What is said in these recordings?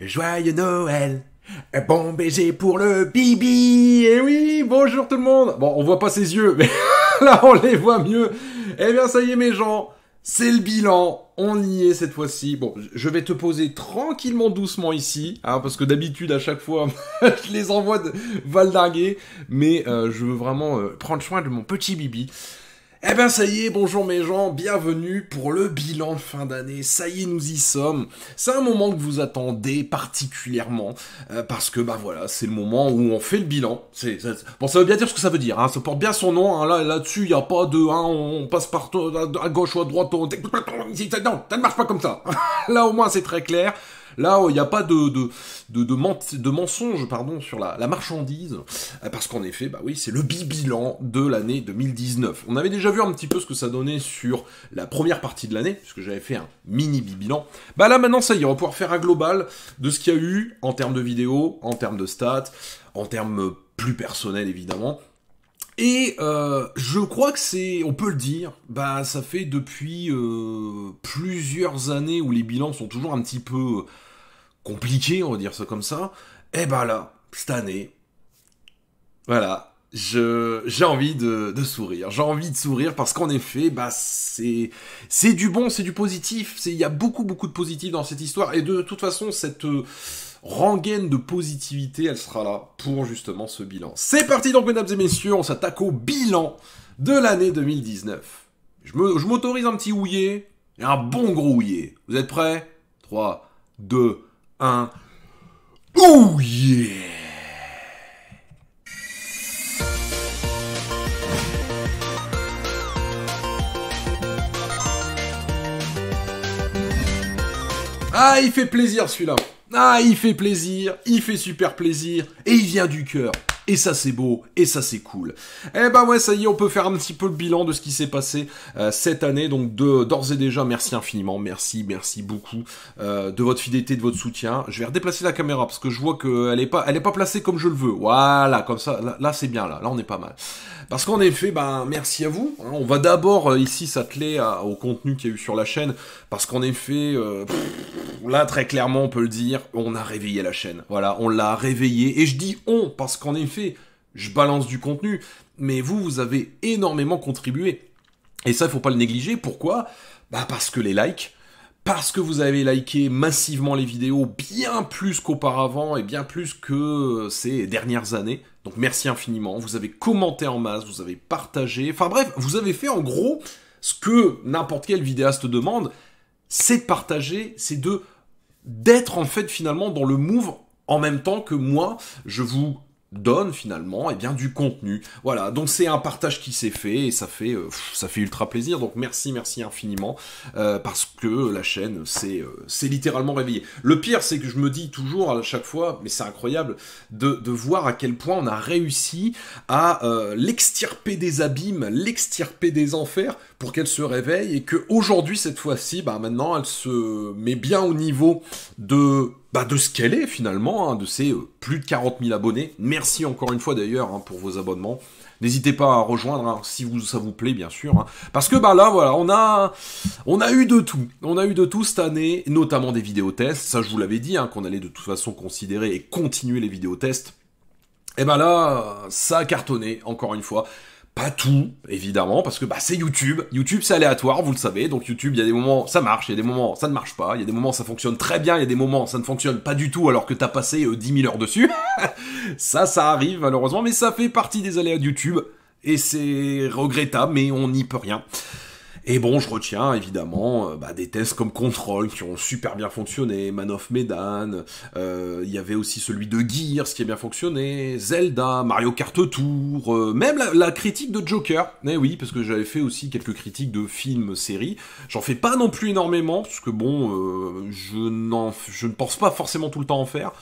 Joyeux Noël bon baiser pour le bibi Et eh oui, bonjour tout le monde Bon, on voit pas ses yeux, mais là on les voit mieux Eh bien ça y est mes gens, c'est le bilan on y est cette fois-ci. Bon, je vais te poser tranquillement, doucement ici, hein, parce que d'habitude, à chaque fois, je les envoie de... valdarguer, mais euh, je veux vraiment euh, prendre soin de mon petit bibi. Eh ben ça y est, bonjour mes gens, bienvenue pour le bilan de fin d'année. Ça y est, nous y sommes. C'est un moment que vous attendez particulièrement euh, parce que bah voilà, c'est le moment où on fait le bilan. C'est bon, ça veut bien dire ce que ça veut dire. Hein. Ça porte bien son nom. Hein. Là, là-dessus, il y a pas de hein, on, passe partout à, gauche ou à droite. On... Non, ça ne marche pas comme ça. là, au moins, c'est très clair. Là, il n'y a pas de, de, de, de, mensonge pardon, sur la, la marchandise, euh, parce qu'en effet, bah oui, c'est le bilan de l'année 2019. On avait déjà vu un petit peu ce que ça donnait sur la première partie de l'année, puisque j'avais fait un mini bilan. Bah là, maintenant, ça y est, on va pouvoir faire un global de ce qu'il y a eu en termes de vidéos, en termes de stats, en termes plus personnels, évidemment, et euh, je crois que c'est, on peut le dire, bah ça fait depuis euh, plusieurs années où les bilans sont toujours un petit peu euh, compliqués, on va dire ça comme ça. Et eh bah ben là, cette année, voilà, je j'ai envie de, sourire, j'ai envie de sourire parce qu'en effet, bah c'est c'est du bon, c'est du positif, c'est il y a beaucoup beaucoup de positif dans cette histoire et de toute façon cette rengaine de positivité, elle sera là pour justement ce bilan. C'est parti donc, mesdames et messieurs, on s'attaque au bilan de l'année 2019. Je m'autorise un petit houillé, et un bon gros Vous êtes prêts 3, 2, 1... Houillé Ah, il fait plaisir celui-là ah, il fait plaisir, il fait super plaisir, et il vient du cœur. Et ça c'est beau, et ça c'est cool. Eh ben ouais, ça y est, on peut faire un petit peu le bilan de ce qui s'est passé euh, cette année. Donc d'ores et déjà, merci infiniment, merci, merci beaucoup euh, de votre fidélité, de votre soutien. Je vais redéplacer la caméra parce que je vois qu'elle est pas, elle est pas placée comme je le veux. Voilà, comme ça, là, c'est bien, là, là on est pas mal. Parce qu'en effet, ben merci à vous. Hein. On va d'abord euh, ici s'atteler au contenu qu'il y a eu sur la chaîne, parce qu'en effet, là très clairement on peut le dire, on a réveillé la chaîne. Voilà, on l'a réveillée, et je dis on parce qu'en effet je balance du contenu, mais vous, vous avez énormément contribué. Et ça, il faut pas le négliger. Pourquoi Bah parce que les likes, parce que vous avez liké massivement les vidéos, bien plus qu'auparavant et bien plus que ces dernières années. Donc merci infiniment. Vous avez commenté en masse, vous avez partagé. Enfin bref, vous avez fait en gros ce que n'importe quel vidéaste demande, c'est de partager, c'est de d'être en fait finalement dans le move en même temps que moi, je vous donne finalement et eh bien du contenu. Voilà, donc c'est un partage qui s'est fait et ça fait euh, ça fait ultra plaisir. Donc merci merci infiniment euh, parce que la chaîne c'est c'est euh, littéralement réveillé Le pire c'est que je me dis toujours à chaque fois mais c'est incroyable de, de voir à quel point on a réussi à l'extirper des abîmes, l'extirper des enfers pour qu'elle se réveille et que aujourd'hui cette fois-ci, bah maintenant elle se met bien au niveau de bah de ce qu'elle est finalement, hein, de ses euh, plus de 40 000 abonnés. Merci encore une fois d'ailleurs hein, pour vos abonnements. N'hésitez pas à rejoindre hein, si vous, ça vous plaît, bien sûr. Parce que bah là, voilà, on a, on a eu de tout. On a eu de tout cette année, notamment des vidéos tests. Ça, je vous l'avais dit, qu'on allait de toute façon considérer et continuer les vidéos tests. Et bah là, ça a cartonné, encore une fois. Pas tout, évidemment, parce que bah, c'est YouTube. YouTube, c'est aléatoire, vous le savez. Donc YouTube, il y a des moments, ça marche, il y a des moments, ça ne marche pas. Il y a des moments, ça fonctionne très bien, il y a des moments, ça ne fonctionne pas du tout alors que t'as passé 10 euh, 000 heures dessus. ça, ça arrive malheureusement, mais ça fait partie des aléas de YouTube. Et c'est regrettable, mais on n'y peut rien. Et bon, je retiens évidemment euh, bah, des tests comme Control qui ont super bien fonctionné, Man of Medan, euh, il y avait aussi celui de Gears qui a bien fonctionné, Zelda, Mario Kart Tour, euh, même la, critique de Joker. Eh oui, parce que j'avais fait aussi quelques critiques de films, séries. J'en fais pas non plus énormément, parce que bon, je ne pense pas forcément tout le temps en faire.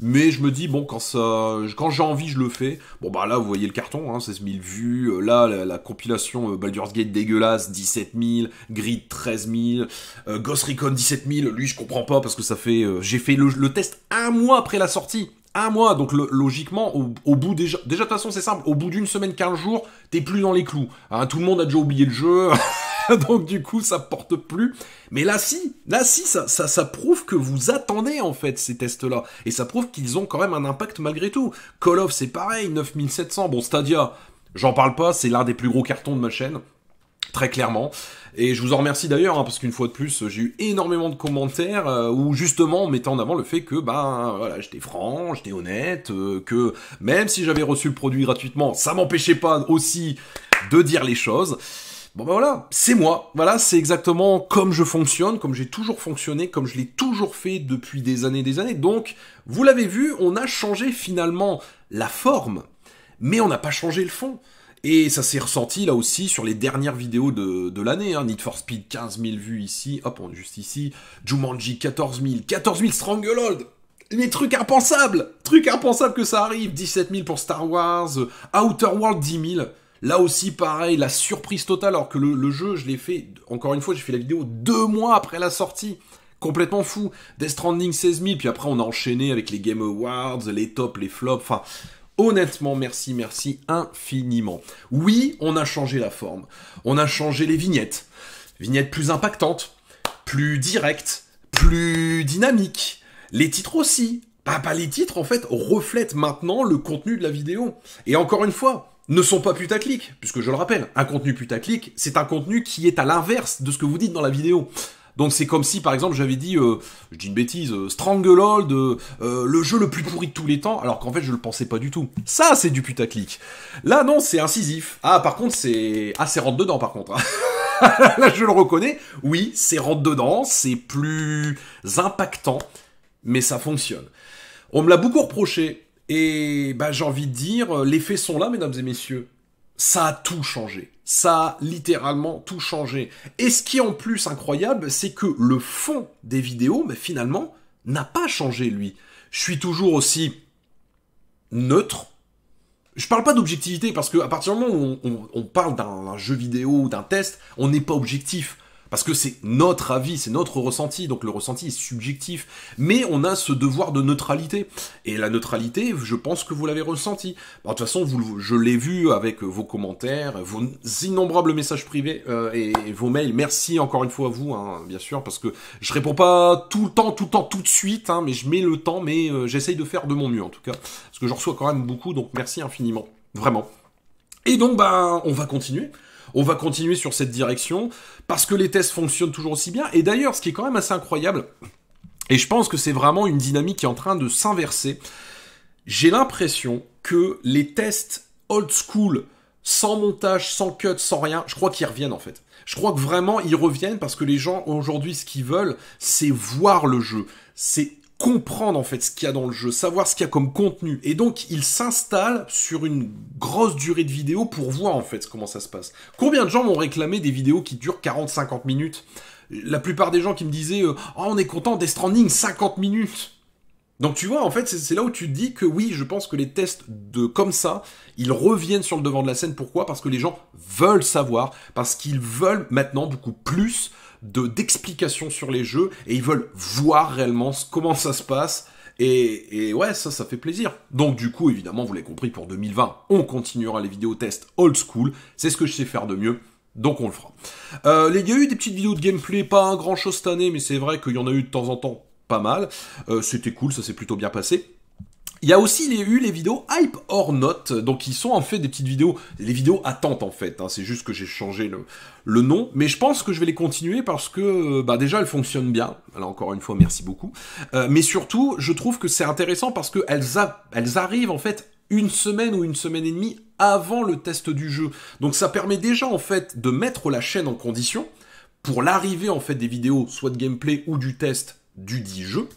Mais je me dis, bon, quand, ça, quand j'ai envie, je le fais. Bon, bah là, vous voyez le carton, hein, 16 000 vues. Euh, là, la, compilation euh, Baldur's Gate dégueulasse, 17 000. Grid, 13 000. Euh, Ghost Recon, 17 000. Lui, je comprends pas parce que ça fait. j'ai fait le, test un mois après la sortie un mois. Donc logiquement, au, bout déjà, déjà de toute façon c'est simple, au bout d'une semaine, 15 jours, t'es plus dans les clous. Hein, tout le monde a déjà oublié le jeu. donc du coup ça porte plus. Mais là si, là si, ça, ça, ça prouve que vous attendez en fait ces tests-là. Et ça prouve qu'ils ont quand même un impact malgré tout. Call of c'est pareil, 9700. Bon Stadia, j'en parle pas, c'est l'un des plus gros cartons de ma chaîne très clairement. Et je vous en remercie d'ailleurs, hein, parce qu'une fois de plus, j'ai eu énormément de commentaires euh, où justement on mettait en avant le fait que ben voilà, j'étais franc, j'étais honnête, euh, que même si j'avais reçu le produit gratuitement, ça m'empêchait pas aussi de dire les choses. Bon ben voilà, c'est moi. Voilà, c'est exactement comme je fonctionne, comme j'ai toujours fonctionné, comme je l'ai toujours fait depuis des années et des années. Donc, vous l'avez vu, on a changé finalement la forme, mais on n'a pas changé le fond. Et ça s'est ressenti là aussi sur les dernières vidéos de, de l'année. Hein. Need for Speed 15 000 vues ici, hop, on est juste ici. Jumanji 14 000, 14 000 Stranglehold les trucs impensables Trucs impensables que ça arrive 17 000 pour Star Wars, euh, Outer World 10 000. Là aussi, pareil, la surprise totale, alors que le, jeu, je l'ai fait, encore une fois, j'ai fait la vidéo deux mois après la sortie. Complètement fou. Death Stranding 16 000, puis après on a enchaîné avec les Game Awards, les tops, les flops, enfin... Honnêtement, merci, merci infiniment. Oui, on a changé la forme. On a changé les vignettes. Vignettes plus impactantes, plus directes, plus dynamiques. Les titres aussi. Pas les titres, en fait, reflètent maintenant le contenu de la vidéo. Et encore une fois, ne sont pas putaclic, puisque je le rappelle, un contenu putaclic, c'est un contenu qui est à l'inverse de ce que vous dites dans la vidéo. Donc c'est comme si par exemple j'avais dit, euh, je dis une bêtise, euh, Stranglehold, euh, le jeu le plus pourri de tous les temps, alors qu'en fait je le pensais pas du tout. Ça c'est du putaclic. Là non, c'est incisif. Ah par contre c'est, ah c'est rentre dedans par contre. Hein. Là je le reconnais. Oui, c'est rentre dedans, c'est plus impactant, mais ça fonctionne. On me l'a beaucoup reproché et bah, j'ai envie de dire, euh, les faits sont là, mesdames et messieurs. Ça a tout changé. Ça a littéralement tout changé. Et ce qui est en plus incroyable, c'est que le fond des vidéos, mais finalement, n'a pas changé, lui. Je suis toujours aussi neutre. Je parle pas d'objectivité parce qu'à partir du moment où on, parle d'un jeu vidéo, ou d'un test, on n'est pas objectif. Parce que c'est notre avis, c'est notre ressenti, donc le ressenti est subjectif. Mais on a ce devoir de neutralité. Et la neutralité, je pense que vous l'avez ressenti. Bah, de toute façon, je l'ai vu avec vos commentaires, vos innombrables messages privés euh, et, vos mails. Merci encore une fois à vous, hein, bien sûr, parce que je réponds pas tout le temps, tout le temps, tout de suite, hein, mais je mets le temps, mais euh, j'essaye de faire de mon mieux en tout cas. Parce que je reçois quand même beaucoup, donc merci infiniment. Vraiment. Et donc, ben, on va continuer on va continuer sur cette direction, parce que les tests fonctionnent toujours aussi bien. Et d'ailleurs, ce qui est quand même assez incroyable, et je pense que c'est vraiment une dynamique qui est en train de s'inverser, j'ai l'impression que les tests old school, sans montage, sans cut, sans rien, je crois qu'ils reviennent en fait. Je crois que vraiment ils reviennent parce que les gens aujourd'hui ce qu'ils veulent, c'est voir le jeu. C'est comprendre en fait ce qu'il y a dans le jeu, savoir ce qu'il y a comme contenu. Et donc il s'installe sur une grosse durée de vidéo pour voir en fait comment ça se passe. Combien de gens m'ont réclamé des vidéos qui durent 40-50 minutes La plupart des gens qui me disaient euh, ah, on est content des Stranding 50 minutes !» Donc tu vois, en fait, c'est là où tu te dis que oui, je pense que les tests de comme ça, ils reviennent sur le devant de la scène. Pourquoi Parce que les gens veulent savoir, parce qu'ils veulent maintenant beaucoup plus d'explications sur les jeux et ils veulent voir réellement comment ça se passe. Et, et, ouais, ça, ça fait plaisir. Donc du coup, évidemment, vous l'avez compris, pour 2020, on continuera les vidéos tests old school. C'est ce que je sais faire de mieux. Donc on le fera. Euh, les, il y a eu des petites vidéos de gameplay, pas un grand chose cette année, mais c'est vrai qu'il y en a eu de temps en temps pas mal. Euh, c'était cool, ça s'est plutôt bien passé. Il y a aussi les, eu les vidéos Hype or Not, donc ils sont en fait des petites vidéos, les vidéos attentes en fait, hein. c'est juste que j'ai changé le, nom, mais je pense que je vais les continuer parce que euh, bah, déjà elles fonctionnent bien, alors encore une fois merci beaucoup, euh, mais surtout je trouve que c'est intéressant parce que elles arrivent en fait une semaine ou une semaine et demie avant le test du jeu, donc ça permet déjà en fait de mettre la chaîne en condition pour l'arrivée en fait des vidéos, soit de gameplay ou du test du dit jeu.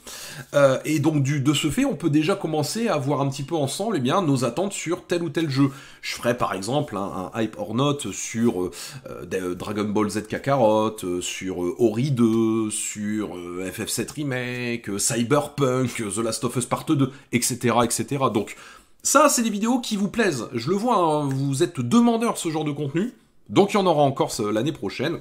Euh, et donc du, de ce fait, on peut déjà commencer à voir un petit peu ensemble eh bien, nos attentes sur tel ou tel jeu. Je ferai par exemple un, hype or not sur euh, euh, Dragon Ball Z Kakarot, sur Ori 2, sur FF7 Remake, Cyberpunk, The Last of Us Part 2, etc. etc. Donc ça, c'est des vidéos qui vous plaisent. Je le vois, hein, vous êtes demandeurs de ce genre de contenu. Donc il y en aura encore l'année prochaine.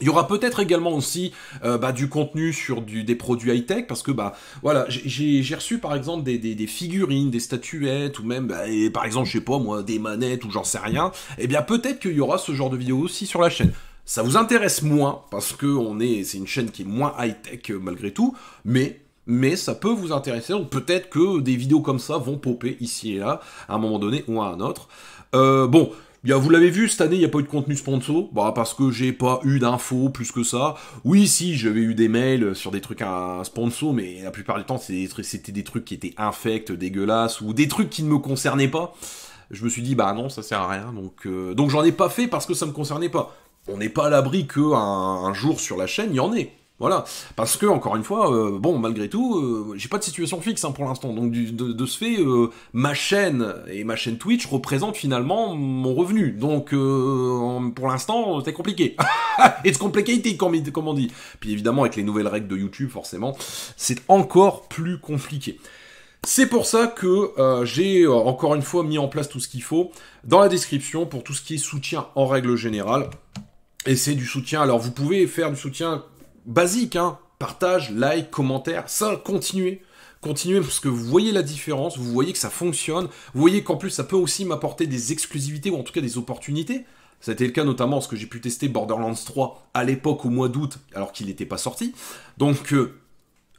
Il y aura peut-être également aussi euh, bah, du contenu sur du, des produits high-tech, parce que bah voilà, j'ai reçu par exemple des, figurines, des statuettes, ou même bah, et, par exemple, je sais pas moi, des manettes ou j'en sais rien, et eh bien peut-être qu'il y aura ce genre de vidéos aussi sur la chaîne. Ça vous intéresse moins, parce que on est, c'est une chaîne qui est moins high-tech euh, malgré tout, mais mais ça peut vous intéresser, peut-être que des vidéos comme ça vont popper ici et là, à un moment donné ou à un autre. Euh, bon, Bien, vous l'avez vu, cette année, il n'y a pas eu de contenu sponsor. Bah, parce que j'ai pas eu d'infos plus que ça. Oui, si, j'avais eu des mails sur des trucs à sponsor, mais la plupart du temps, c'était des trucs qui étaient infects, dégueulasses, ou des trucs qui ne me concernaient pas. Je me suis dit, bah non, ça sert à rien. Donc, euh, donc j'en ai pas fait parce que ça me concernait pas. On n'est pas à l'abri qu'un un jour sur la chaîne, il y en ait. Voilà, parce que encore une fois, euh, bon, malgré tout, euh, j'ai pas de situation fixe hein, pour l'instant, donc de, de, ce fait, euh, ma chaîne et ma chaîne Twitch représentent finalement mon revenu. Donc pour l'instant, c'est compliqué. et It's complicated, comme, on dit. Puis évidemment, avec les nouvelles règles de YouTube, forcément, c'est encore plus compliqué. C'est pour ça que j'ai encore une fois mis en place tout ce qu'il faut dans la description pour tout ce qui est soutien en règle générale. Et c'est du soutien. Alors vous pouvez faire du soutien basique, hein, partage, like, commentaire, ça, continuez. Continuez parce que vous voyez la différence, vous voyez que ça fonctionne, vous voyez qu'en plus ça peut aussi m'apporter des exclusivités ou en tout cas des opportunités. C'était le cas notamment parce que j'ai pu tester Borderlands 3 à l'époque au mois d'août alors qu'il n'était pas sorti. Donc euh,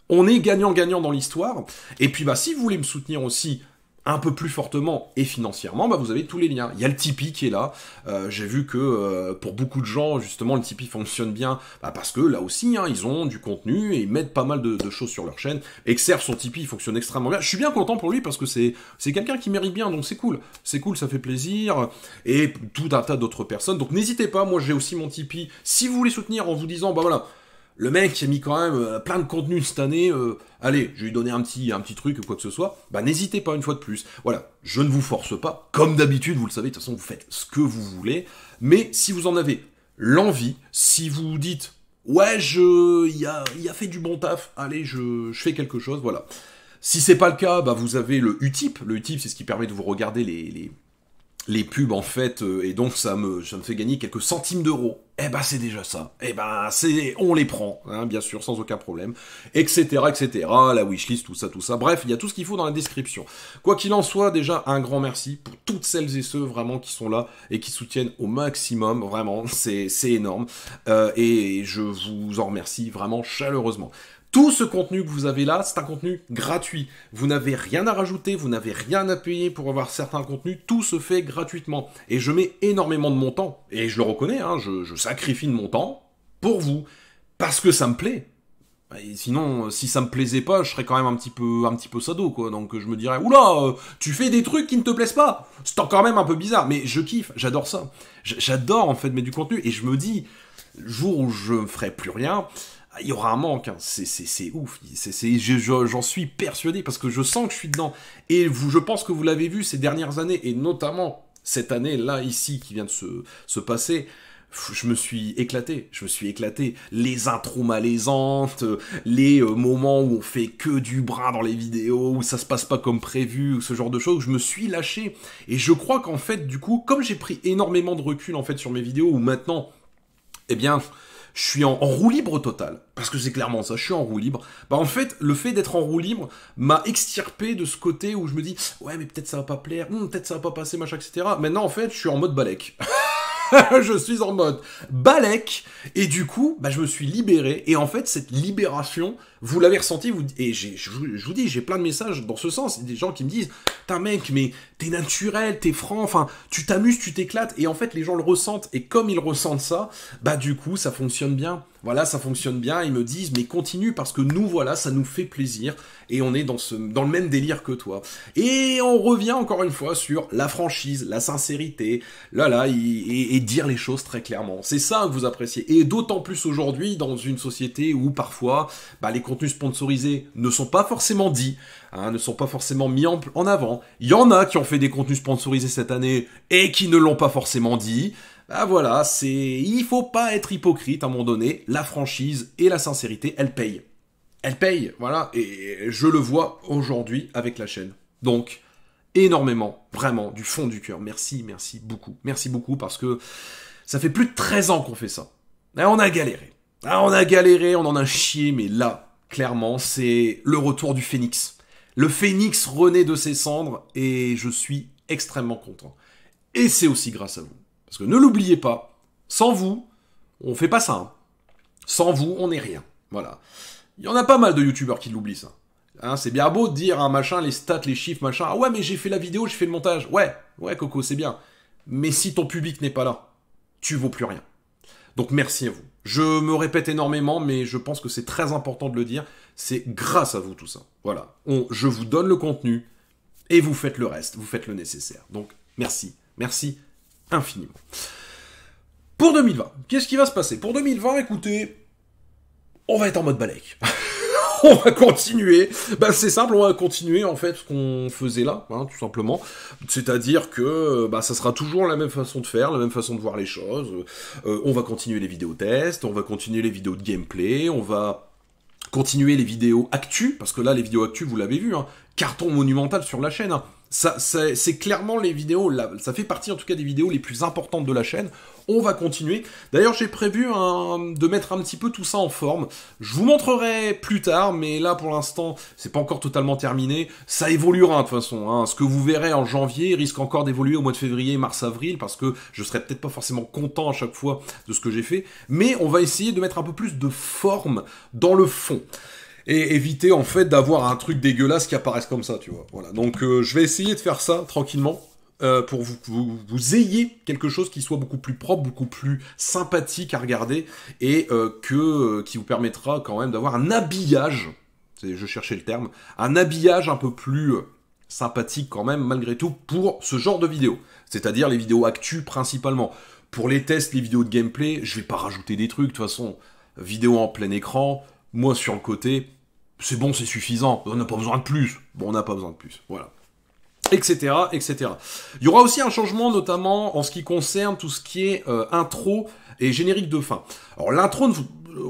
on est gagnant-gagnant dans l'histoire. Et puis bah si vous voulez me soutenir aussi un peu plus fortement et financièrement, bah vous avez tous les liens. Il y a le Tipeee qui est là. Euh, j'ai vu que euh, pour beaucoup de gens, justement, le Tipeee fonctionne bien bah, parce que là aussi, hein, ils ont du contenu et ils mettent pas mal de, choses sur leur chaîne. Exerve son Tipeee, il fonctionne extrêmement bien. Je suis bien content pour lui parce que c'est quelqu'un qui mérite bien, donc c'est cool. C'est cool, ça fait plaisir. Et tout un tas d'autres personnes. Donc n'hésitez pas, moi j'ai aussi mon Tipeee. Si vous voulez soutenir en vous disant, bah voilà, le mec a mis quand même euh, plein de contenu cette année. Euh, allez, je vais lui donner un petit, un petit truc ou quoi que ce soit. Bah n'hésitez pas une fois de plus. Voilà, je ne vous force pas. Comme d'habitude, vous le savez, de toute façon, vous faites ce que vous voulez. Mais si vous en avez l'envie, si vous dites ouais, je, il a, y a fait du bon taf. Allez, je, fais quelque chose. Voilà. Si c'est pas le cas, bah, vous avez le UTIP. Le UTIP, c'est ce qui permet de vous regarder les, les pubs en fait, euh, et donc ça me, ça me fait gagner quelques centimes d'euros. Eh ben c'est déjà ça. Eh ben c'est, on les prend, hein, bien sûr, sans aucun problème, etc., etc. La wishlist, tout ça, tout ça. Bref, il y a tout ce qu'il faut dans la description. Quoi qu'il en soit, déjà un grand merci pour toutes celles et ceux vraiment qui sont là et qui soutiennent au maximum. Vraiment, c'est, c'est énorme, euh, et je vous en remercie vraiment chaleureusement. Tout ce contenu que vous avez là, c'est un contenu gratuit. Vous n'avez rien à rajouter, vous n'avez rien à payer pour avoir certains contenus, tout se fait gratuitement. Et je mets énormément de mon temps, et je le reconnais, hein, je, sacrifie de mon temps pour vous, parce que ça me plaît, et sinon, euh, si ça me plaisait pas, je serais quand même un petit peu, un petit peu sado, quoi. Donc je me dirais, oula, euh, tu fais des trucs qui ne te plaisent pas. C'est quand même un peu bizarre, mais je kiffe, j'adore ça. J'adore en fait mettre du contenu, et je me dis, le jour où je ne ferai plus rien, ah, il y aura un manque. Hein. C'est ouf. J'en suis persuadé parce que je sens que je suis dedans. Et vous, je pense que vous l'avez vu ces dernières années, et notamment cette année, là, ici, qui vient de se, se passer je me suis éclaté, je me suis éclaté. Les intros malaisantes, les euh, moments où on fait que du bras dans les vidéos, où ça se passe pas comme prévu, ou ce genre de choses, je me suis lâché. Et je crois qu'en fait, du coup, comme j'ai pris énormément de recul en fait sur mes vidéos, où maintenant, eh bien, je suis en, roue libre totale, Parce que c'est clairement ça, je suis en roue libre. Bah en fait, le fait d'être en roue libre m'a extirpé de ce côté où je me dis, ouais mais peut-être ça va pas plaire, hmm, peut-être ça va pas passer, machin, etc. Maintenant en fait, je suis en mode balèque. je suis en mode balèque et du coup bah, je me suis libéré et en fait cette libération vous l'avez ressenti, vous, et je vous dis, j'ai plein de messages dans ce sens, des gens qui me disent, t'as mec, mais t'es naturel, t'es franc, enfin, tu t'amuses, tu t'éclates, et en fait, les gens le ressentent, et comme ils ressentent ça, bah du coup, ça fonctionne bien. Voilà, ça fonctionne bien, ils me disent, mais continue, parce que nous, voilà, ça nous fait plaisir, et on est dans, ce, dans le même délire que toi. Et on revient encore une fois sur la franchise, la sincérité, là, là, et, dire les choses très clairement. C'est ça que vous appréciez, et d'autant plus aujourd'hui, dans une société où parfois, bah, les contenus sponsorisés ne sont pas forcément dits, hein, ne sont pas forcément mis en, avant. Il y en a qui ont fait des contenus sponsorisés cette année et qui ne l'ont pas forcément dit. Ah voilà, c'est il faut pas être hypocrite à un moment donné. La franchise et la sincérité, elles payent. Elles payent, voilà. Et je le vois aujourd'hui avec la chaîne. Donc énormément, vraiment du fond du cœur. Merci, merci beaucoup, merci beaucoup parce que ça fait plus de 13 ans qu'on fait ça. Et on a galéré. Ah, on a galéré, on en a chié, mais là, clairement, c'est le retour du phénix. Le phénix renaît de ses cendres et je suis extrêmement content. Et c'est aussi grâce à vous. Parce que ne l'oubliez pas, sans vous, on fait pas ça. Hein. Sans vous, on n'est rien. Voilà. Il y en a pas mal de youtubeurs qui l'oublient ça. Hein, c'est bien beau de dire un machin, les stats, les chiffres, machin. Ah ouais, mais j'ai fait la vidéo, j'ai fait le montage. Ouais, ouais, Coco, c'est bien. Mais si ton public n'est pas là, tu vaux plus rien. Donc merci à vous. Je me répète énormément, mais je pense que c'est très important de le dire. C'est grâce à vous tout ça. Voilà. je vous donne le contenu et vous faites le reste, vous faites le nécessaire. Donc merci, merci infiniment. Pour 2020, qu'est-ce qui va se passer Pour 2020, écoutez, on va être en mode balèque. on va continuer. Bah, c'est simple, on va continuer en fait ce qu'on faisait là, hein, tout simplement. C'est-à-dire que euh, bah, ça sera toujours la même façon de faire, la même façon de voir les choses. Euh, on va continuer les vidéos tests, on va continuer les vidéos de gameplay, on va continuer les vidéos actu, parce que là, les vidéos actu, vous l'avez vu, hein, carton monumental sur la chaîne. Hein c'est clairement les vidéos, là, ça fait partie en tout cas des vidéos les plus importantes de la chaîne. On va continuer. D'ailleurs, j'ai prévu de mettre un petit peu tout ça en forme. Je vous montrerai plus tard, mais là pour l'instant, c'est pas encore totalement terminé. Ça évoluera de toute façon. Hein. Ce que vous verrez en janvier risque encore d'évoluer au mois de février, mars, avril, parce que je serai peut-être pas forcément content à chaque fois de ce que j'ai fait. Mais on va essayer de mettre un peu plus de forme dans le fond et éviter en fait d'avoir un truc dégueulasse qui apparaisse comme ça, tu vois. Voilà. Donc euh, je vais essayer de faire ça tranquillement. Euh, pour vous, vous, ayez quelque chose qui soit beaucoup plus propre, beaucoup plus sympathique à regarder et euh, que qui vous permettra quand même d'avoir un habillage, je cherchais le terme, un habillage un peu plus sympathique quand même malgré tout pour ce genre de vidéo, c'est-à-dire les vidéos actu principalement. Pour les tests, les vidéos de gameplay, je vais pas rajouter des trucs de toute façon, vidéo en plein écran, moi sur le côté, c'est bon, c'est suffisant, on n'a pas besoin de plus. Bon, on n'a pas besoin de plus, voilà. Etc, etc. Il y aura aussi un changement, notamment en ce qui concerne tout ce qui est euh, intro et générique de fin. Alors, l'intro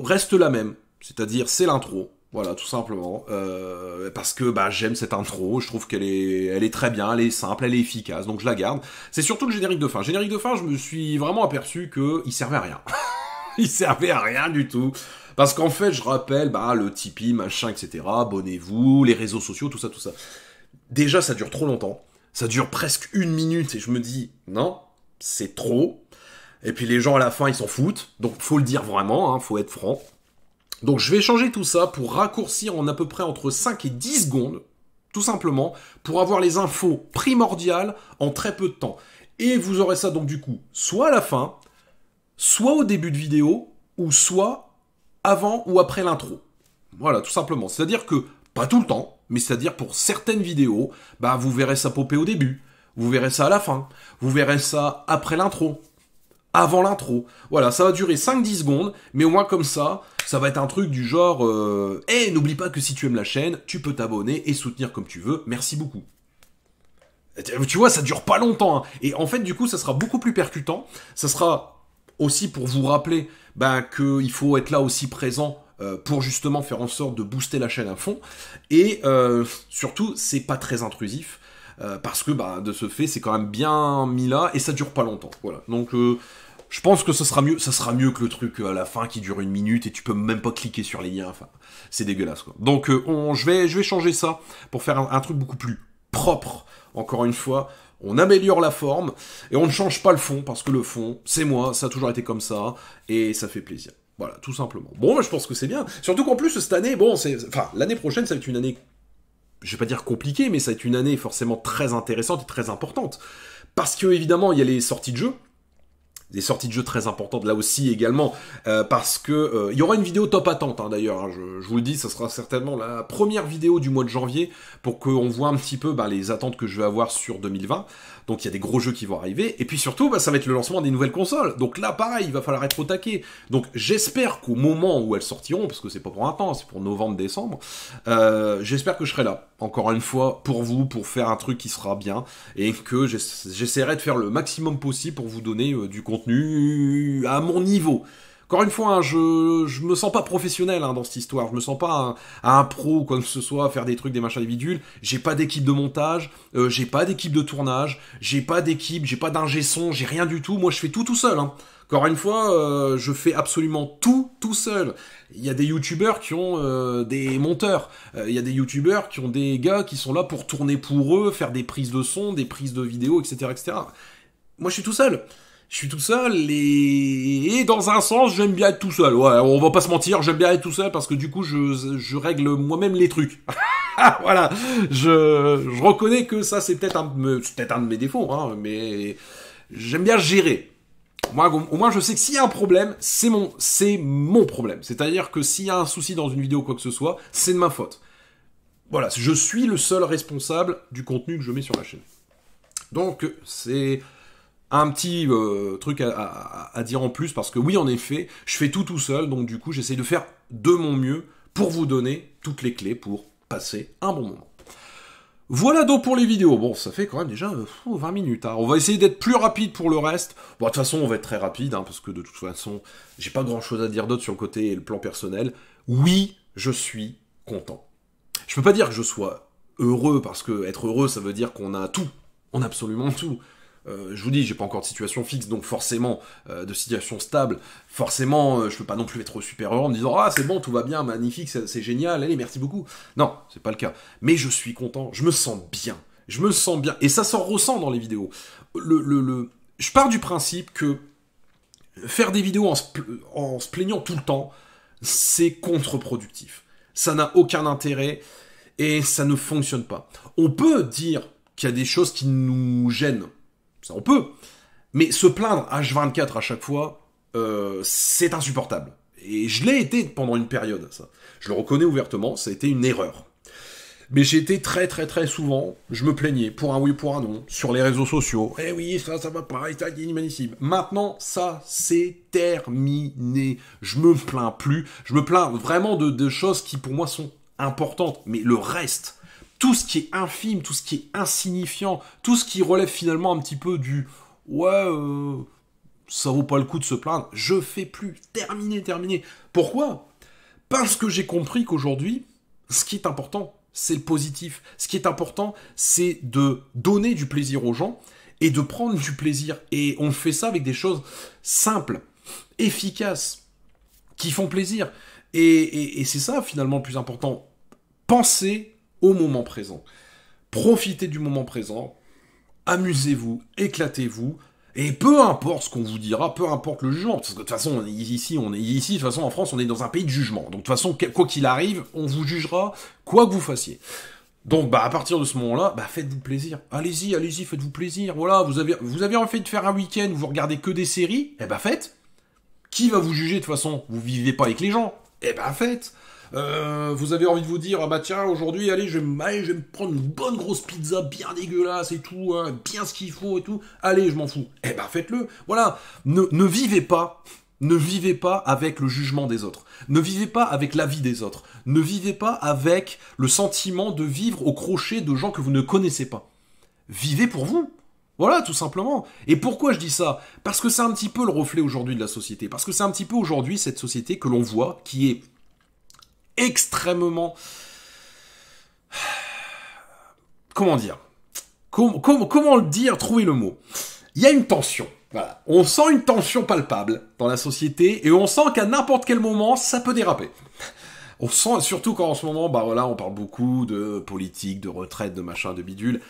reste la même, c'est-à-dire c'est l'intro, voilà, tout simplement. Euh, parce que bah, j'aime cette intro, je trouve qu'elle est, elle est très bien, elle est simple, elle est efficace, donc je la garde. C'est surtout le générique de fin. Générique de fin, je me suis vraiment aperçu qu'il servait à rien. il servait à rien du tout. Parce qu'en fait, je rappelle, bah, le Tipeee, machin, etc., abonnez-vous, les réseaux sociaux, tout ça, tout ça. Déjà, ça dure trop longtemps. Ça dure presque une minute et je me dis, non, c'est trop. Et puis les gens à la fin, ils s'en foutent. Donc faut le dire vraiment, hein, faut être franc. Donc je vais changer tout ça pour raccourcir en à peu près entre 5 et 10 secondes, tout simplement, pour avoir les infos primordiales en très peu de temps. Et vous aurez ça donc du coup, soit à la fin, soit au début de vidéo, ou soit avant ou après l'intro. Voilà, tout simplement. C'est-à-dire que, pas tout le temps, mais c'est-à-dire pour certaines vidéos, bah vous verrez ça popper au début, vous verrez ça à la fin, vous verrez ça après l'intro, avant l'intro. Voilà, ça va durer 5-10 secondes, mais au moins comme ça, ça va être un truc du genre euh, Eh, n'oublie pas que si tu aimes la chaîne, tu peux t'abonner et soutenir comme tu veux, merci beaucoup ». Tu vois, ça dure pas longtemps. Hein. Et en fait, du coup, ça sera beaucoup plus percutant. Ça sera aussi pour vous rappeler bah, qu'il faut être là aussi présent euh, pour justement faire en sorte de booster la chaîne à fond. Et euh, surtout, c'est pas très intrusif. Euh, parce que bah, de ce fait, c'est quand même bien mis là et ça dure pas longtemps. Voilà. Donc je pense que ça sera mieux, ça sera mieux que le truc à la fin qui dure une minute et tu peux même pas cliquer sur les liens. Enfin, c'est dégueulasse quoi. Donc on, je vais, je vais changer ça pour faire un truc beaucoup plus propre. Encore une fois, on améliore la forme, et on ne change pas le fond, parce que le fond, c'est moi, ça a toujours été comme ça, et ça fait plaisir. Voilà, tout simplement. Bon, je pense que c'est bien. Surtout qu'en plus, cette année, bon, c'est... Enfin, l'année prochaine, ça va être une année... Je vais pas dire compliquée, mais ça va être une année forcément très intéressante et très importante. Parce que, évidemment, il y a les sorties de jeux, des sorties de jeux très importantes là aussi également, euh, parce que euh, il y aura une vidéo top attente hein, d'ailleurs, hein, je, vous le dis, ça sera certainement la première vidéo du mois de janvier pour qu'on voit un petit peu bah, les attentes que je vais avoir sur 2020. Donc il y a des gros jeux qui vont arriver, et puis surtout bah, ça va être le lancement des nouvelles consoles. Donc là pareil, il va falloir être au taquet. Donc j'espère qu'au moment où elles sortiront, parce que c'est pas pour un temps, c'est pour novembre-décembre, euh, j'espère que je serai là, encore une fois, pour vous, pour faire un truc qui sera bien, et que j'essaierai de faire le maximum possible pour vous donner du contenu à mon niveau. Encore une fois, hein, je, je me sens pas professionnel hein, dans cette histoire. Je me sens pas un, un pro comme ce soit, faire des trucs, des machins, individuels J'ai pas d'équipe de montage, euh, j'ai pas d'équipe de tournage, j'ai pas d'équipe, j'ai pas d'ingé son, j'ai rien du tout. Moi, je fais tout tout seul. Hein. Encore une fois, euh, je fais absolument tout tout seul. Il y a des youtubeurs qui ont euh, des monteurs. Il y a des youtubeurs qui ont des gars qui sont là pour tourner pour eux, faire des prises de son, des prises de vidéo, etc., etc. Moi, je suis tout seul je suis tout seul et, dans un sens j'aime bien être tout seul. Ouais, on va pas se mentir, j'aime bien être tout seul parce que du coup je, règle moi-même les trucs. voilà, je, reconnais que ça c'est peut-être un, peut un de mes défauts, hein, mais j'aime bien gérer. Moi, au moins je sais que s'il y a un problème, c'est mon, c'est mon problème. C'est-à-dire que s'il y a un souci dans une vidéo ou quoi que ce soit, c'est de ma faute. Voilà, je suis le seul responsable du contenu que je mets sur la chaîne. Donc c'est un petit euh, truc à, dire en plus parce que oui en effet je fais tout tout seul donc du coup j'essaie de faire de mon mieux pour vous donner toutes les clés pour passer un bon moment. Voilà donc pour les vidéos. Bon, ça fait quand même déjà 20 euh, minutes. Hein. On va essayer d'être plus rapide pour le reste. Bon, de toute façon, on va être très rapide, hein, parce que de toute façon, j'ai pas grand chose à dire d'autre sur le côté et le plan personnel. Oui, je suis content. Je peux pas dire que je sois heureux, parce que être heureux, ça veut dire qu'on a tout. On a absolument tout. Euh, je vous dis, j'ai pas encore de situation fixe, donc forcément, euh, de situation stable, forcément, euh, je peux pas non plus être super heureux en me disant Ah, c'est bon, tout va bien, magnifique, c'est génial, allez, merci beaucoup. Non, c'est pas le cas. Mais je suis content, je me sens bien, je me sens bien. Et ça s'en ressent dans les vidéos. Le, Je pars du principe que faire des vidéos en en se plaignant tout le temps, c'est contre-productif. Ça n'a aucun intérêt et ça ne fonctionne pas. On peut dire qu'il y a des choses qui nous gênent on peut. Mais se plaindre H24 à chaque fois, euh, c'est insupportable. Et je l'ai été pendant une période, ça. Je le reconnais ouvertement, ça a été une erreur. Mais j'ai été très très très souvent, je me plaignais pour un oui pour un non sur les réseaux sociaux. Eh oui, ça ça va pas, ça est Maintenant, ça c'est terminé. Je me plains plus. Je me plains vraiment de, de choses qui pour moi sont importantes, mais le reste, tout ce qui est infime, tout ce qui est insignifiant, tout ce qui relève finalement un petit peu du ouais, euh, ça vaut pas le coup de se plaindre, je fais plus, terminé, terminé. Pourquoi Parce que j'ai compris qu'aujourd'hui, ce qui est important, c'est le positif. Ce qui est important, c'est de donner du plaisir aux gens et de prendre du plaisir. Et on fait ça avec des choses simples, efficaces, qui font plaisir. Et, et c'est ça finalement le plus important. Penser au moment présent. Profitez du moment présent, amusez-vous, éclatez-vous, et peu importe ce qu'on vous dira, peu importe le jugement, parce que de toute façon, on est ici, on est ici, de toute façon, en France, on est dans un pays de jugement. Donc de toute façon, quoi qu'il arrive, on vous jugera, quoi que vous fassiez. Donc bah à partir de ce moment-là, bah faites-vous plaisir. Allez-y, allez-y, faites-vous plaisir. Voilà, vous avez vous avez envie de faire un week-end vous regardez que des séries, eh ben faites. Qui va vous juger de toute façon Vous vivez pas avec les gens, eh ben faites. Euh, vous avez envie de vous dire, ah bah tiens, aujourd'hui, allez, je vais, je me prendre une bonne grosse pizza bien dégueulasse et tout, hein, bien ce qu'il faut et tout. Allez, je m'en fous. Eh ben, faites-le. Voilà. Ne, ne vivez pas ne vivez pas avec le jugement des autres. Ne vivez pas avec l'avis des autres. Ne vivez pas avec le sentiment de vivre au crochet de gens que vous ne connaissez pas. Vivez pour vous. Voilà, tout simplement. Et pourquoi je dis ça Parce que c'est un petit peu le reflet aujourd'hui de la société. Parce que c'est un petit peu aujourd'hui cette société que l'on voit, qui est extrêmement... Comment dire comment, le dire Trouver le mot. Il y a une tension. On sent une tension palpable dans la société et on sent qu'à n'importe quel moment, ça peut déraper. On sent, surtout quand en ce moment, bah on parle beaucoup de politique, de retraite, de machin, de bidule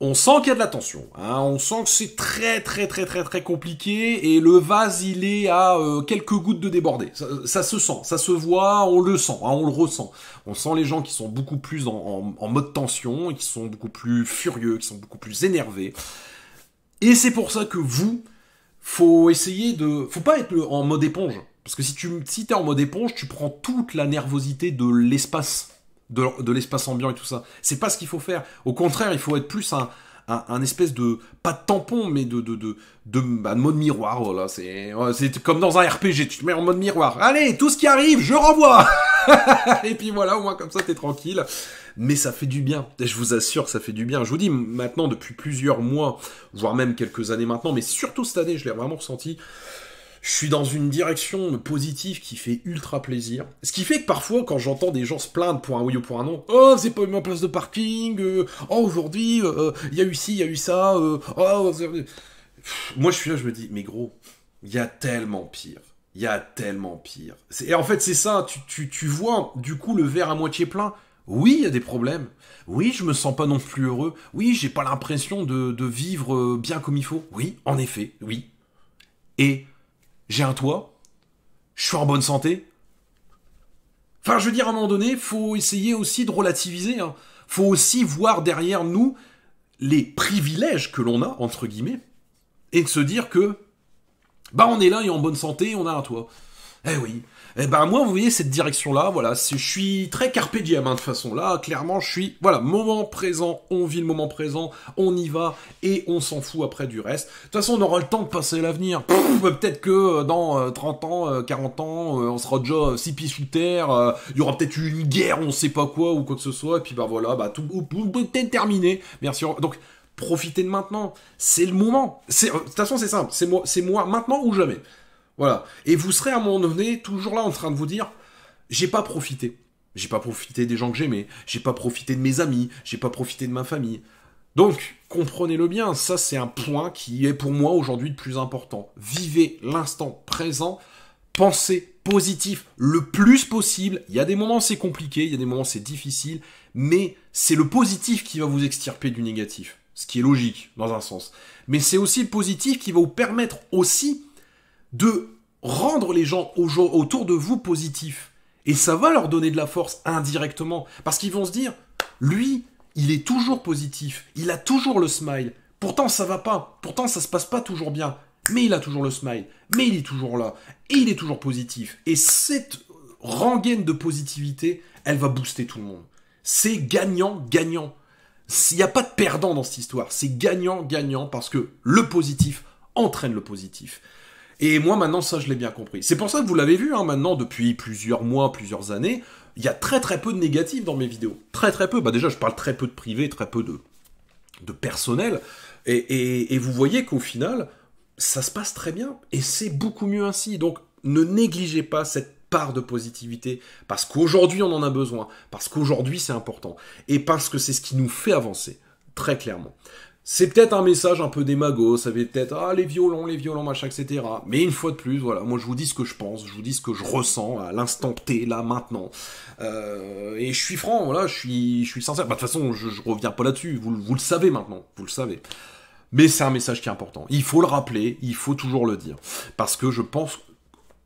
on sent qu'il y a de la tension. Hein. On sent que c'est très très très très très compliqué et le vase il est à euh, quelques gouttes de déborder. Ça, se sent, ça se voit, on le sent, hein, on le ressent. On sent les gens qui sont beaucoup plus en, mode tension, qui sont beaucoup plus furieux, qui sont beaucoup plus énervés. Et c'est pour ça que vous, faut essayer de, faut pas être en mode éponge. Parce que si tu si en mode éponge, tu prends toute la nervosité de l'espace de, l'espace ambiant et tout ça. C'est pas ce qu'il faut faire. Au contraire, il faut être plus un, un, espèce de pas de tampon mais de de de, de, bah, de mode miroir voilà c'est c'est comme dans un RPG tu te mets en mode miroir allez tout ce qui arrive je renvoie et puis voilà au moins comme ça t'es tranquille mais ça fait du bien je vous assure ça fait du bien je vous dis maintenant depuis plusieurs mois voire même quelques années maintenant mais surtout cette année je l'ai vraiment ressenti je suis dans une direction positive qui fait ultra plaisir. Ce qui fait que parfois, quand j'entends des gens se plaindre pour un oui ou pour un non, oh, c'est pas ma place de parking, euh, oh, aujourd'hui, euh, euh, il y a eu ci, il y a eu ça, oh, moi je suis là, je me dis, mais gros, il y a tellement pire. Il y a tellement pire. Et en fait, c'est ça, tu, tu, tu vois du coup le verre à moitié plein. Oui, il y a des problèmes. Oui, je me sens pas non plus heureux. Oui, j'ai pas l'impression de, de vivre bien comme il faut. Oui, en effet, oui. Et j'ai un toit, je suis en bonne santé. Enfin, je veux dire, à un moment donné, faut essayer aussi de relativiser. Hein. Faut aussi voir derrière nous les privilèges que l'on a, entre guillemets, et de se dire que, bah, on est là et en bonne santé, on a un toit. Eh oui, et eh ben moi, vous voyez cette direction-là, voilà, je suis très carpe diem hein, de toute façon. Là, clairement, je suis, voilà, moment présent, on vit le moment présent, on y va et on s'en fout après du reste. De toute façon, on aura le temps de passer l'avenir. Peut-être que euh, dans 30 euh, ans, 40 euh, ans, on sera déjà 6 pieds sous terre, il y aura peut-être une guerre, on sait pas quoi ou quoi que ce soit, et puis ben, voilà, bah tout peut-être terminé, bien sûr. Donc profitez de maintenant, c'est le moment. De toute façon, c'est simple, c'est moi, moi maintenant ou jamais. Voilà. Et vous serez à un moment donné toujours là en train de vous dire, j'ai pas profité. J'ai pas profité des gens que j'aimais, j'ai pas profité de mes amis, j'ai pas profité de ma famille. Donc, comprenez-le bien, ça c'est un point qui est pour moi aujourd'hui le plus important. Vivez l'instant présent, pensez positif le plus possible. Il y a des moments c'est compliqué, il y a des moments c'est difficile, mais c'est le positif qui va vous extirper du négatif, ce qui est logique dans un sens. Mais c'est aussi le positif qui va vous permettre aussi de rendre les gens autour de vous positifs. Et ça va leur donner de la force indirectement. Parce qu'ils vont se dire, lui, il est toujours positif, il a toujours le smile. Pourtant, ça va pas, pourtant, ça se passe pas toujours bien. Mais il a toujours le smile, mais il est toujours là, et il est toujours positif. Et cette rengaine de positivité, elle va booster tout le monde. C'est gagnant, gagnant. Il n'y a pas de perdant dans cette histoire. C'est gagnant, gagnant, parce que le positif entraîne le positif. Et moi maintenant ça je l'ai bien compris. C'est pour ça que vous l'avez vu hein, maintenant depuis plusieurs mois, plusieurs années, il y a très très peu de négatifs dans mes vidéos. Très très peu. Bah déjà je parle très peu de privé, très peu de, de personnel. et vous voyez qu'au final, ça se passe très bien. Et c'est beaucoup mieux ainsi. Donc ne négligez pas cette part de positivité, parce qu'aujourd'hui on en a besoin, parce qu'aujourd'hui c'est important, et parce que c'est ce qui nous fait avancer, très clairement. C'est peut-être un message un peu démago, ça va peut-être ah les violons, les violons, machin, etc. Mais une fois de plus, voilà, moi je vous dis ce que je pense, je vous dis ce que je ressens à l'instant T, là, maintenant. Euh, et je suis franc, voilà, je suis, je suis sincère. Bah, de toute façon, je, je, reviens pas là-dessus, vous, vous, le savez maintenant, vous le savez. Mais c'est un message qui est important. Il faut le rappeler, il faut toujours le dire. Parce que je pense,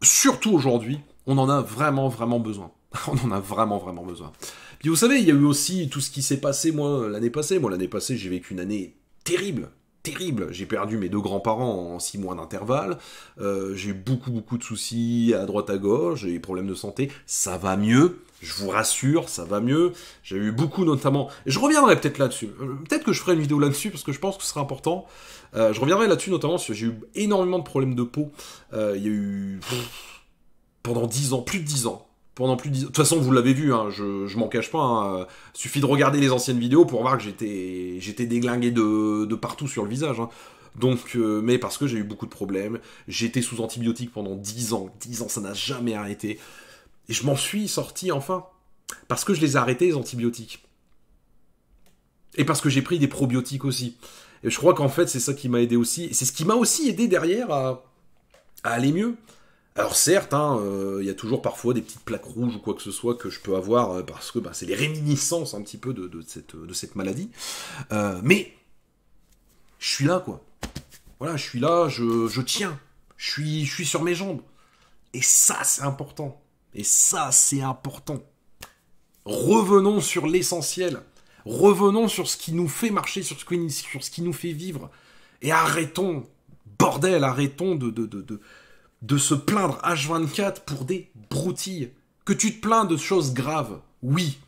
surtout aujourd'hui, on en a vraiment, vraiment besoin. on en a vraiment, vraiment besoin. Puis vous savez, il y a eu aussi tout ce qui s'est passé, moi, l'année passée. Moi, l'année passée, j'ai vécu une année terrible, terrible. J'ai perdu mes deux grands-parents en six mois d'intervalle. Euh, j'ai beaucoup, beaucoup de soucis à droite à gauche. J'ai des problèmes de santé. Ça va mieux. Je vous rassure, ça va mieux. J'ai eu beaucoup, notamment. je reviendrai peut-être là-dessus. Euh, peut-être que je ferai une vidéo là-dessus parce que je pense que ce sera important. Euh, je reviendrai là-dessus, notamment parce que j'ai eu énormément de problèmes de peau. Il y a eu. pendant dix ans, plus de dix ans, pendant plus de 10 ans. De toute façon, vous l'avez vu, hein, je, je m'en cache pas. Hein. Euh, suffit de regarder les anciennes vidéos pour voir que j'étais, j'étais déglingué de, partout sur le visage. Hein. Donc, euh, mais parce que j'ai eu beaucoup de problèmes, J'étais sous antibiotiques pendant 10 ans. 10 ans, ça n'a jamais arrêté. Et je m'en suis sorti enfin. Parce que je les ai arrêtés, les antibiotiques. Et parce que j'ai pris des probiotiques aussi. Et je crois qu'en fait, c'est ça qui m'a aidé aussi. C'est ce qui m'a aussi aidé derrière à, à aller mieux. Alors certes, hein, euh, il y a toujours parfois des petites plaques rouges ou quoi que ce soit que je peux avoir euh, parce que bah, c'est les réminiscences un petit peu de, cette, maladie. Euh, mais je suis là, quoi. Voilà, je suis là, je, tiens. Je suis, sur mes jambes. Et ça, c'est important. Et ça, c'est important. Revenons sur l'essentiel. Revenons sur ce qui nous fait marcher, sur ce qui, nous fait vivre. Et arrêtons, bordel, arrêtons de, de, de de se plaindre H24 pour des broutilles. Que tu te plains de choses graves, oui,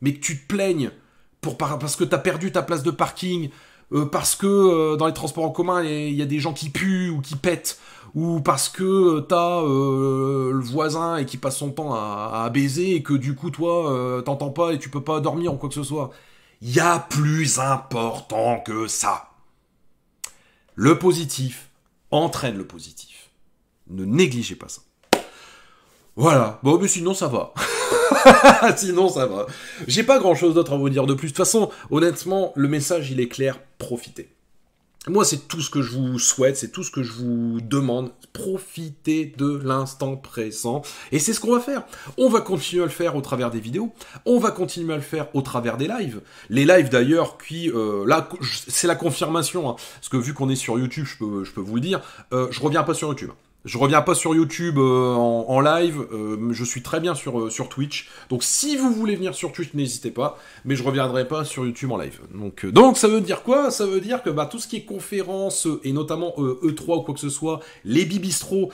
mais que tu te plaignes pour, parce que t'as perdu ta place de parking, euh, parce que euh, dans les transports en commun, il y a des gens qui puent ou qui pètent, ou parce que t'as euh, le voisin et qui passe son temps à, baiser et que du coup toi t'entends pas et tu peux pas dormir ou quoi que ce soit. Il y a plus important que ça. Le positif entraîne le positif. Ne négligez pas ça. Voilà. Bon, mais sinon, ça va. sinon, ça va. J'ai pas grand chose d'autre à vous dire de plus. De toute façon, honnêtement, le message, il est clair. Profitez. Moi, c'est tout ce que je vous souhaite, c'est tout ce que je vous demande. Profitez de l'instant présent. Et c'est ce qu'on va faire. On va continuer à le faire au travers des vidéos. On va continuer à le faire au travers des lives. Les lives, d'ailleurs, qui... Euh, là, c'est la confirmation. Hein. parce que vu qu'on est sur YouTube, je peux, je peux vous le dire, Je euh, je reviens pas sur YouTube. Je reviens pas sur YouTube euh, en, live, euh, je suis très bien sur, euh, sur Twitch. Donc si vous voulez venir sur Twitch, n'hésitez pas, mais je reviendrai pas sur YouTube en live. Donc, donc ça veut dire quoi Ça veut dire que bah, tout ce qui est conférences, et notamment E3 e ou quoi que ce soit, les bibistros,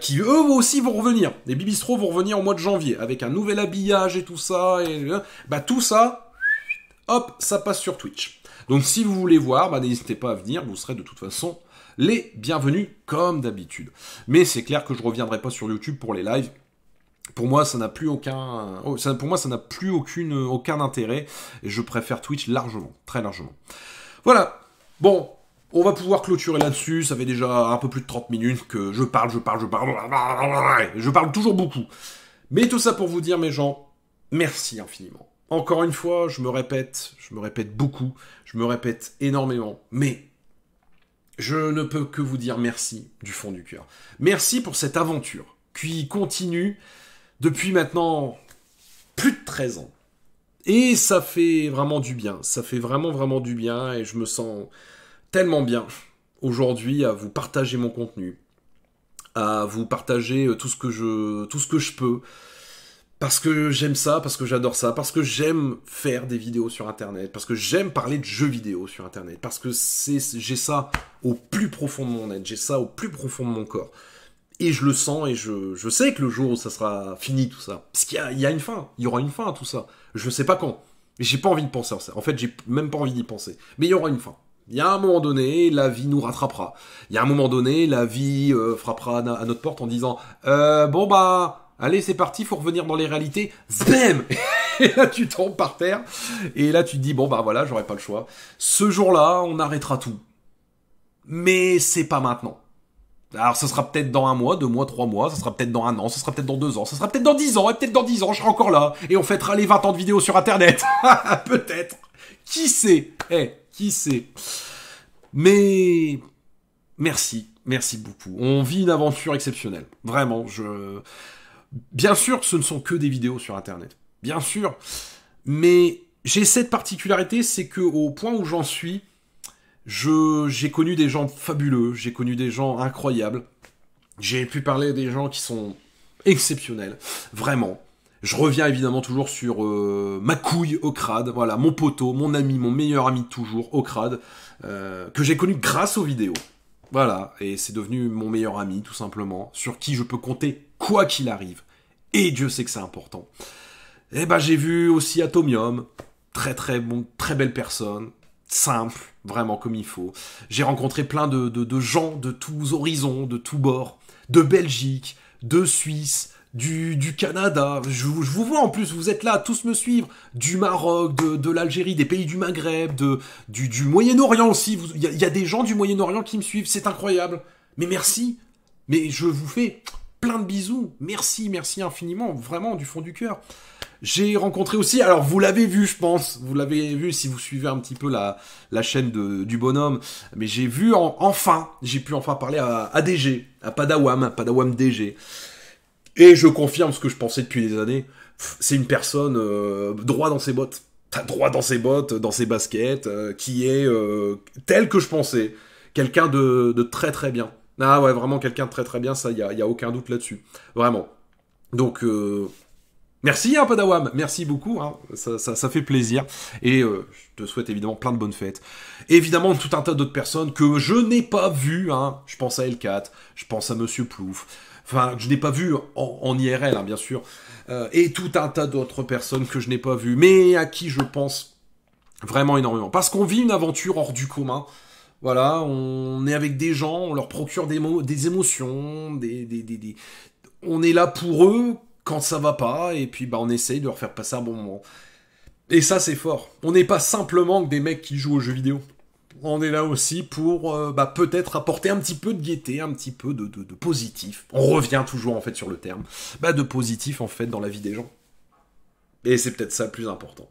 qui eux aussi vont revenir. Les bibistros vont revenir au mois de janvier, avec un nouvel habillage et tout ça, et bah tout ça, hop, ça passe sur Twitch. Donc si vous voulez voir, bah, n'hésitez pas à venir, vous serez de toute façon les bienvenus comme d'habitude. Mais c'est clair que je reviendrai pas sur YouTube pour les lives pour moi, ça n'a plus aucun, oh, pour moi, ça n'a plus aucune, aucun intérêt. Et je préfère Twitch largement, très largement. Voilà. Bon, on va pouvoir clôturer là-dessus. Ça fait déjà un peu plus de 30 minutes que je parle, je parle, je parle. Je parle toujours beaucoup. Mais tout ça pour vous dire, mes gens, merci infiniment. Encore une fois, je me répète, je me répète beaucoup, je me répète énormément. Mais je ne peux que vous dire merci du fond du cœur. Merci pour cette aventure qui continue depuis maintenant plus de 13 ans. Et ça fait vraiment du bien, ça fait vraiment vraiment du bien et je me sens tellement bien aujourd'hui à vous partager mon contenu, à vous partager tout ce que je, tout ce que je peux, parce que j'aime ça, parce que j'adore ça, parce que j'aime faire des vidéos sur Internet, parce que j'aime parler de jeux vidéo sur Internet, parce que j'ai ça au plus profond de mon être, j'ai ça au plus profond de mon corps. Et je le sens et je, je sais que le jour où ça sera fini tout ça, parce qu'il y, y, a une fin, il y aura une fin à tout ça. Je ne sais pas quand. J'ai pas envie de penser à ça. En fait, j'ai même pas envie d'y penser. Mais il y aura une fin. Il y a un moment donné, la vie nous rattrapera. Il y a un moment donné, la vie euh, frappera à notre porte en disant euh, bon bah Allez, c'est parti, faut revenir dans les réalités. Zbem Et là, tu tombes par terre. Et là, tu te dis, bon, bah voilà, j'aurais pas le choix. Ce jour-là, on arrêtera tout. Mais c'est pas maintenant. Alors, ce sera peut-être dans un mois, deux mois, trois mois, Ça sera peut-être dans un an, ça sera peut-être dans deux ans, Ça sera peut-être dans dix ans, et peut-être dans dix ans, je serai encore là. Et on fêtera les 20 ans de vidéos sur Internet. peut-être. Qui sait Eh, qui sait Mais... Merci. Merci beaucoup. On vit une aventure exceptionnelle. Vraiment, je... Bien sûr, ce ne sont que des vidéos sur Internet. Bien sûr. Mais j'ai cette particularité, c'est que au point où j'en suis, je j'ai connu des gens fabuleux, j'ai connu des gens incroyables. J'ai pu parler à des gens qui sont exceptionnels, vraiment. Je reviens évidemment toujours sur euh, ma couille au crade, voilà, mon poteau, mon ami, mon meilleur ami toujours au crade, euh, que j'ai connu grâce aux vidéos. Voilà, et c'est devenu mon meilleur ami, tout simplement, sur qui je peux compter quoi qu'il arrive. Et Dieu sait que c'est important. Et eh ben j'ai vu aussi Atomium, très très bon, très belle personne, simple, vraiment comme il faut. J'ai rencontré plein de, gens de tous horizons, de tous bords, de Belgique, de Suisse, du, du Canada, je, vous vois en plus, vous êtes là, tous me suivre, du Maroc, de, l'Algérie, des pays du Maghreb, du, Moyen-Orient aussi, il y, a des gens du Moyen-Orient qui me suivent, c'est incroyable. Mais merci, mais je vous fais plein de bisous. Merci, merci infiniment, vraiment du fond du cœur. J'ai rencontré aussi, alors vous l'avez vu, je pense, vous l'avez vu si vous suivez un petit peu la, la chaîne du bonhomme, mais j'ai vu enfin, j'ai pu enfin parler à, DG, à Padawam, à Padawam DG. Et je confirme ce que je pensais depuis des années, c'est une personne euh, droit dans ses bottes. droit dans ses bottes, dans ses baskets, euh, qui est euh, tel que je pensais, quelqu'un de, de très très bien ah ouais, vraiment quelqu'un de très très bien, ça, il n'y a, y a, aucun doute là-dessus. Vraiment. Donc, euh, merci un hein, merci beaucoup, hein. ça, ça, fait plaisir. Et euh, je te souhaite évidemment plein de bonnes fêtes. évidemment, tout un tas d'autres personnes que je n'ai pas vues. Hein. Je pense à L4, je pense à Monsieur Plouf. Enfin, que je n'ai pas vu en, IRL, hein, bien sûr. Euh, et tout un tas d'autres personnes que je n'ai pas vues, mais à qui je pense vraiment énormément. Parce qu'on vit une aventure hors du commun. Voilà, on est avec des gens, on leur procure des, des émotions, des, on est là pour eux quand ça va pas, et puis bah, on essaye de leur faire passer un bon moment. Et ça, c'est fort. On n'est pas simplement que des mecs qui jouent aux jeux vidéo. On est là aussi pour euh, bah, peut-être apporter un petit peu de gaieté, un petit peu de, positif. On revient toujours en fait sur le terme. Bah, de positif en fait dans la vie des gens. Et c'est peut-être ça le plus important.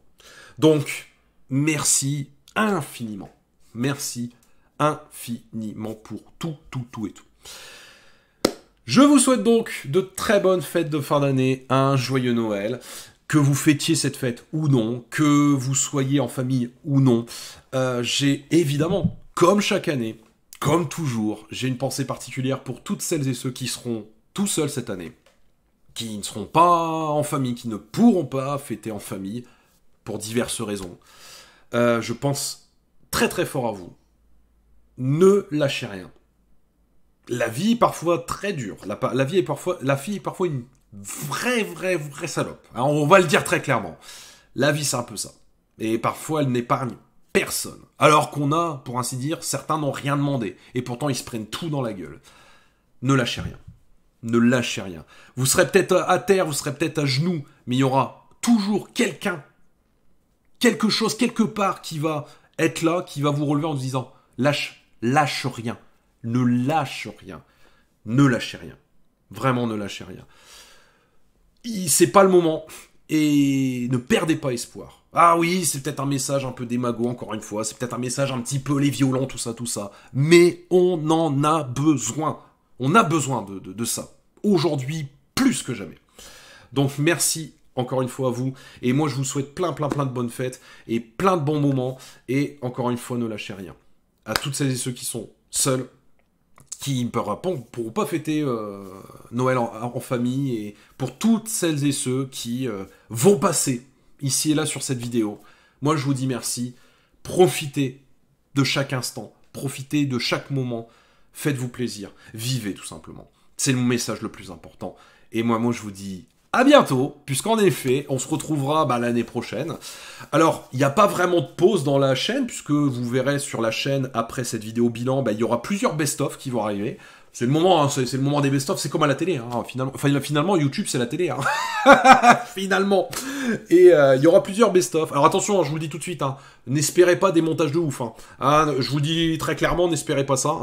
Donc, merci infiniment. Merci infiniment pour tout, tout, tout et tout. Je vous souhaite donc de très bonnes fêtes de fin d'année, un joyeux Noël, que vous fêtiez cette fête ou non, que vous soyez en famille ou non. Euh, j'ai évidemment, comme chaque année, comme toujours, j'ai une pensée particulière pour toutes celles et ceux qui seront tout seuls cette année, qui ne seront pas en famille, qui ne pourront pas fêter en famille, pour diverses raisons. Euh, je pense très très fort à vous, ne lâchez rien. La vie est parfois très dure. La, vie est parfois, la fille est parfois une vraie, vraie, vraie salope. Hein, on va le dire très clairement. La vie, c'est un peu ça. Et parfois, elle n'épargne personne. Alors qu'on a, pour ainsi dire, certains n'ont rien demandé. Et pourtant, ils se prennent tout dans la gueule. Ne lâchez rien. Ne lâchez rien. Vous serez peut-être à terre, vous serez peut-être à genoux, mais il y aura toujours quelqu'un, quelque chose, quelque part qui va être là, qui va vous relever en vous disant lâche, lâche rien. Ne lâche rien. Ne lâchez rien. Vraiment, ne lâchez rien. C'est pas le moment. Et ne perdez pas espoir. Ah oui, c'est peut-être un message un peu démago, encore une fois. C'est peut-être un message un petit peu les violents, tout ça, tout ça. Mais on en a besoin. On a besoin de, de ça. Aujourd'hui, plus que jamais. Donc merci encore une fois à vous. Et moi, je vous souhaite plein, plein, plein de bonnes fêtes et plein de bons moments. Et encore une fois, ne lâchez rien à toutes celles et ceux qui sont seuls, qui ne pourront, pas fêter euh, Noël en, famille, et pour toutes celles et ceux qui euh, vont passer ici et là sur cette vidéo. Moi, je vous dis merci. Profitez de chaque instant, profitez de chaque moment, faites-vous plaisir, vivez tout simplement. C'est le message le plus important. Et moi, moi, je vous dis à bientôt, puisqu'en effet, on se retrouvera bah, l'année prochaine. Alors, il n'y a pas vraiment de pause dans la chaîne, puisque vous verrez sur la chaîne, après cette vidéo bilan, bah, il y aura plusieurs best-of qui vont arriver. C'est le moment, hein, c'est le moment des best-of, c'est comme à la télé, hein, finalement. Enfin, finalement, YouTube, c'est la télé, hein. finalement. Et euh, il y aura plusieurs best-of. Alors attention, hein, je vous le dis tout de suite, n'espérez pas des montages de ouf. je vous dis très clairement, n'espérez pas ça.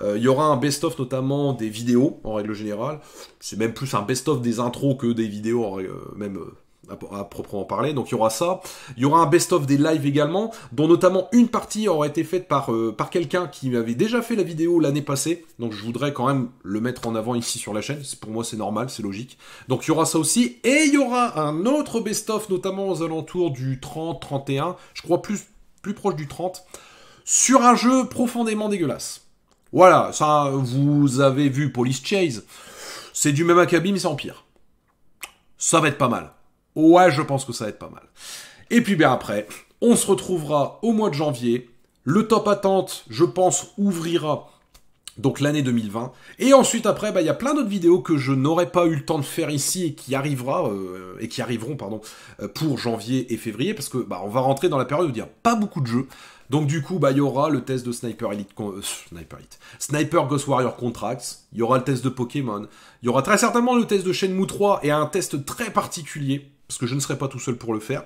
Euh, il y aura un best-of notamment des vidéos, en règle générale. C'est même plus un best-of des intros que des vidéos, même... Euh, à proprement parler. Donc il y aura ça. Il y aura un best-of des lives également, dont notamment une partie aura été faite par, euh, par quelqu'un qui avait déjà fait la vidéo l'année passée. Donc je voudrais quand même le mettre en avant ici sur la chaîne. Pour moi c'est normal, c'est logique. Donc il y aura ça aussi. Et il y aura un autre best-of, notamment aux alentours du 30-31, je crois plus, plus proche du 30, sur un jeu profondément dégueulasse. Voilà, ça vous avez vu Police Chase. C'est du même acabit mais c'est en pire. Ça va être pas mal. Ouais, je pense que ça va être pas mal. Et puis bien après, on se retrouvera au mois de janvier. Le top attente, je pense, ouvrira donc l'année 2020. Et ensuite après, bah, il y a plein d'autres vidéos que je n'aurais pas eu le temps de faire ici et qui arrivera euh, et qui arriveront pardon euh, pour janvier et février parce que bah, on va rentrer dans la période où il n'y a pas beaucoup de jeux. Donc du coup, bah, il y aura le test de Sniper Elite, euh, Sniper Elite, Sniper Ghost Warrior Contracts, il y aura le test de Pokémon, il y aura très certainement le test de Shenmue 3 et un test très particulier parce que je ne serai pas tout seul pour le faire.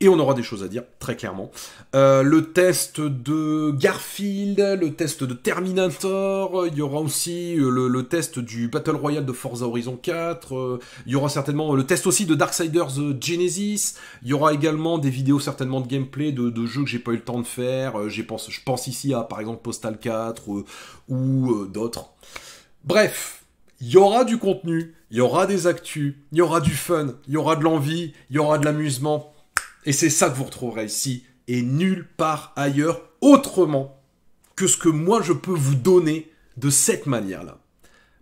Et on aura des choses à dire, très clairement. Euh, le test de Garfield, le test de Terminator, euh, il y aura aussi euh, le, test du Battle Royale de Forza Horizon 4, il y aura certainement le test aussi de Darksiders Genesis, il y aura également des vidéos certainement de gameplay de, jeux que j'ai pas eu le temps de faire, je pense ici à par exemple Postal 4 ou d'autres. Bref, il y aura du contenu, il y aura des actus, il y aura du fun, il y aura de l'envie, il y aura de l'amusement. Et c'est ça que vous retrouverez ici et nulle part ailleurs autrement que ce que moi je peux vous donner de cette manière-là.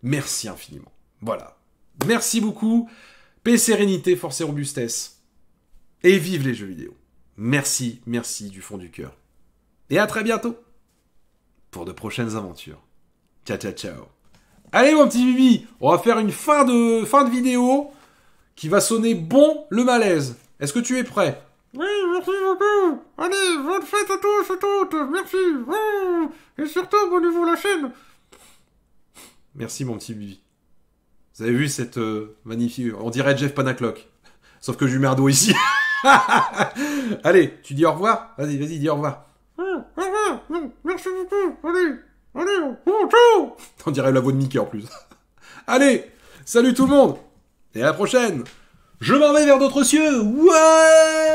Merci infiniment. Voilà. Merci beaucoup. Paix, sérénité, force et robustesse. Et vive les jeux vidéo. Merci, merci du fond du cœur. Et à très bientôt pour de prochaines aventures. Ciao, ciao, ciao. Allez mon petit Bibi, on va faire une fin de, fin de vidéo qui va sonner bon le malaise. Est-ce que tu es prêt Oui, merci beaucoup. Allez, bonne fête à tous et toutes. Merci. Et surtout, abonnez-vous à la chaîne. Merci mon petit Bibi. Vous avez vu cette euh, magnifique... On dirait Jeff Panaclock. Sauf que j'ai eu merdo ici. Allez, tu dis au revoir Vas-y, vas-y, dis au revoir. Ah, merci beaucoup. Allez. On dirait la voix de Mickey en plus. Allez, salut tout le monde Et à la prochaine Je m'en vais vers d'autres cieux Ouais